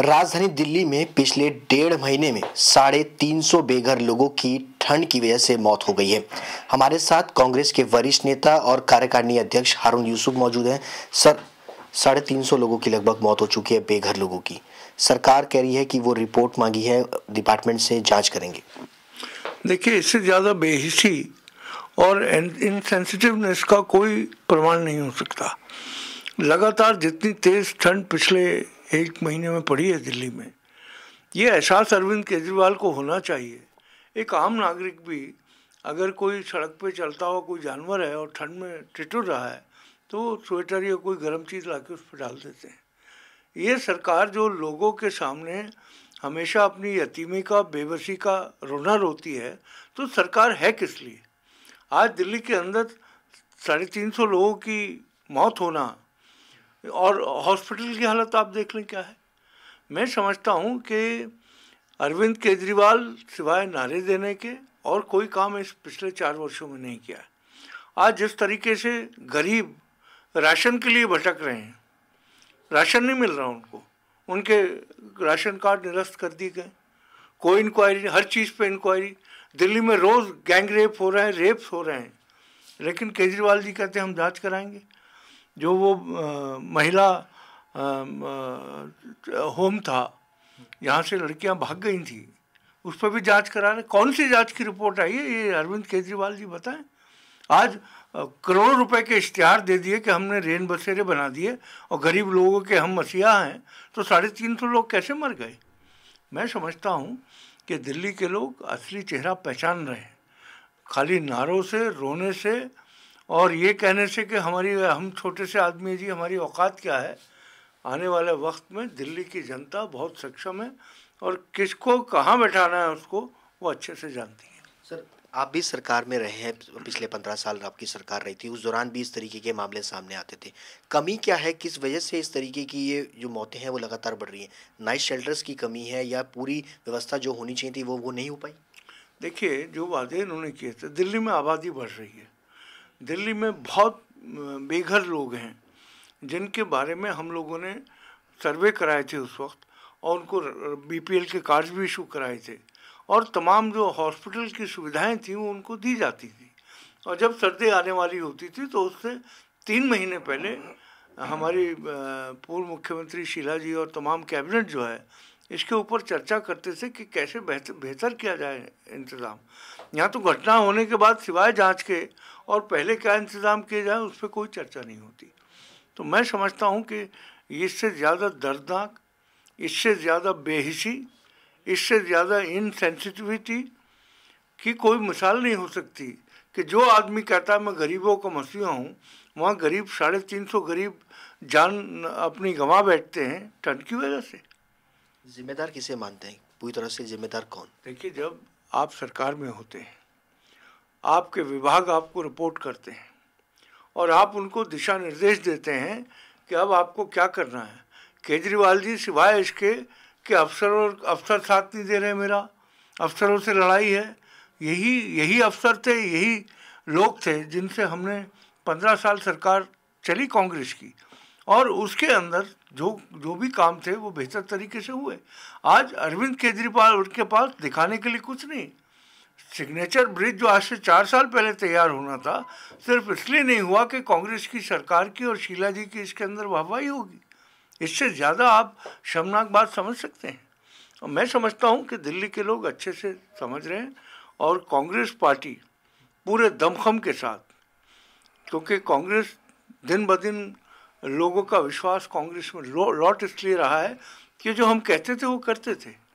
राजधानी दिल्ली में पिछले डेढ़ महीने में साढ़े तीन सौ बेघर लोगों की ठंड की वजह से मौत हो गई है हमारे साथ कांग्रेस के वरिष्ठ नेता और कार्यकारिणी अध्यक्ष हारून यूसुफ मौजूद हैं सर साढ़े तीन सौ लोगों की लगभग मौत हो चुकी है बेघर लोगों की सरकार कह रही है कि वो रिपोर्ट मांगी है डिपार्टमेंट से जांच करेंगे देखिए इससे ज़्यादा बेहिसी और इनसेंसिटिवनेस का कोई प्रमाण नहीं हो सकता लगातार जितनी तेज़ ठंड पिछले एक महीने में पड़ी है दिल्ली में ये एहसास अरविंद केजरीवाल को होना चाहिए एक आम नागरिक भी अगर कोई सड़क पे चलता हुआ कोई जानवर है और ठंड में टिटुर रहा है तो स्वेटर या कोई गर्म चीज़ ला के उस पर डाल देते हैं ये सरकार जो लोगों के सामने हमेशा अपनी यतीमी का बेबसी का रोना रोती है तो सरकार है किस लिए आज दिल्ली के अंदर साढ़े तीन सौ लोगों की मौत होना और हॉस्पिटल की हालत आप देख लें क्या है मैं समझता हूँ कि अरविंद केजरीवाल सिवाय नारे देने के और कोई काम इस पिछले चार वर्षों में नहीं किया आज जिस तरीके से गरीब राशन के लिए भटक रहे हैं राशन नहीं मिल रहा उनको उनके राशन कार्ड निरस्त कर दिए गए कोई इंक्वायरी हर चीज़ पे इंक्वायरी दिल्ली में रोज़ गैंग रेप हो रहे हैं रेप्स हो रहे हैं लेकिन केजरीवाल जी कहते हैं हम जांच कराएंगे जो वो आ, महिला आ, आ, होम था यहाँ से लड़कियाँ भाग गई थी उस पर भी जांच करा रहे कौन सी जांच की रिपोर्ट आई है ये अरविंद केजरीवाल जी बताएं आज करोड़ों रुपए के इश्तहार दे दिए कि हमने रेन बसेरे बना दिए और गरीब लोगों के हम मसीहा हैं तो साढ़े तीन सौ लोग कैसे मर गए मैं समझता हूँ कि दिल्ली के लोग असली चेहरा पहचान रहे हैं खाली नारों से रोने से और ये कहने से कि हमारी हम छोटे से आदमी जी हमारी औकात क्या है आने वाले वक्त में दिल्ली की जनता बहुत सक्षम है और किसको कहाँ बैठाना है उसको वो अच्छे से जानती है सर आप भी सरकार में रहे हैं पिछले पंद्रह साल आपकी सरकार रही थी उस दौरान भी इस तरीके के मामले सामने आते थे कमी क्या है किस वजह से इस तरीके की ये जो मौतें हैं वो लगातार बढ़ रही हैं नाइट शेल्टर्स की कमी है या पूरी व्यवस्था जो होनी चाहिए थी वो वो नहीं हो पाई देखिए जो वादे इन्होंने किए थे दिल्ली में आबादी बढ़ रही है दिल्ली में बहुत बेघर लोग हैं जिनके बारे में हम लोगों ने सर्वे कराए थे उस वक्त और उनको बीपीएल के कार्ड भी इशू कराए थे और तमाम जो हॉस्पिटल की सुविधाएं थी वो उनको दी जाती थी और जब सर्दी आने वाली होती थी तो उससे तीन महीने पहले हमारी पूर्व मुख्यमंत्री शीला जी और तमाम कैबिनेट जो है इसके ऊपर चर्चा करते थे कि कैसे बेहतर बेहतर किया जाए इंतज़ाम यहाँ तो घटना होने के बाद सिवाय जांच के और पहले क्या इंतज़ाम किए जाए उस पर कोई चर्चा नहीं होती तो मैं समझता हूँ कि इससे ज़्यादा दर्दनाक इससे ज़्यादा बेहिसी इससे ज़्यादा इनसेंसिटिविटी की कोई मिसाल नहीं हो सकती कि जो आदमी कहता है मैं गरीबों का मसीहा हूँ वहाँ गरीब साढ़े तीन सौ गरीब जान अपनी गंवा बैठते हैं ठंड की वजह से जिम्मेदार किसे मानते हैं पूरी तरह से जिम्मेदार कौन देखिए जब आप सरकार में होते हैं आपके विभाग आपको रिपोर्ट करते हैं और आप उनको दिशा निर्देश देते हैं कि अब आपको क्या करना है केजरीवाल जी सिवाय इसके कि अफसर और अफसर साथ नहीं दे रहे मेरा अफसरों से लड़ाई है यही यही अफसर थे यही लोग थे जिनसे हमने पंद्रह साल सरकार चली कांग्रेस की और उसके अंदर जो जो भी काम थे वो बेहतर तरीके से हुए आज अरविंद केजरीवाल उनके पास दिखाने के लिए कुछ नहीं सिग्नेचर ब्रिज जो आज से चार साल पहले तैयार होना था सिर्फ इसलिए नहीं हुआ कि कांग्रेस की सरकार की और शीला जी की इसके अंदर वाहवाही होगी इससे ज़्यादा आप शर्मनाक बात समझ सकते हैं और मैं समझता हूँ कि दिल्ली के लोग अच्छे से समझ रहे हैं और कांग्रेस पार्टी पूरे दमखम के साथ क्योंकि कांग्रेस दिन ब दिन लोगों का विश्वास कांग्रेस में लौट इसलिए रहा है कि जो हम कहते थे वो करते थे